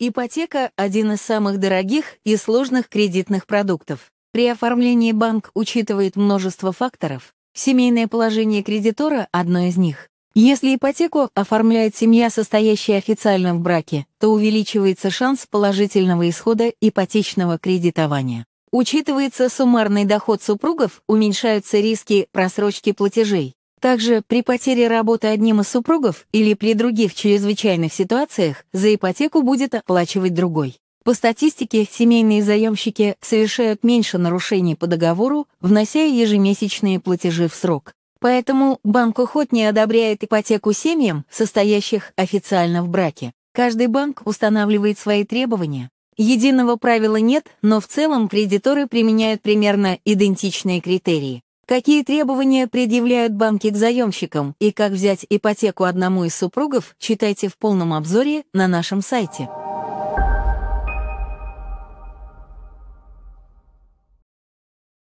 Ипотека – один из самых дорогих и сложных кредитных продуктов. При оформлении банк учитывает множество факторов. Семейное положение кредитора – одно из них. Если ипотеку оформляет семья, состоящая официально в браке, то увеличивается шанс положительного исхода ипотечного кредитования. Учитывается суммарный доход супругов, уменьшаются риски просрочки платежей. Также при потере работы одним из супругов или при других чрезвычайных ситуациях за ипотеку будет оплачивать другой. По статистике, семейные заемщики совершают меньше нарушений по договору, внося ежемесячные платежи в срок. Поэтому банк охотнее одобряет ипотеку семьям, состоящих официально в браке. Каждый банк устанавливает свои требования. Единого правила нет, но в целом кредиторы применяют примерно идентичные критерии. Какие требования предъявляют банки к заемщикам и как взять ипотеку одному из супругов, читайте в полном обзоре на нашем сайте.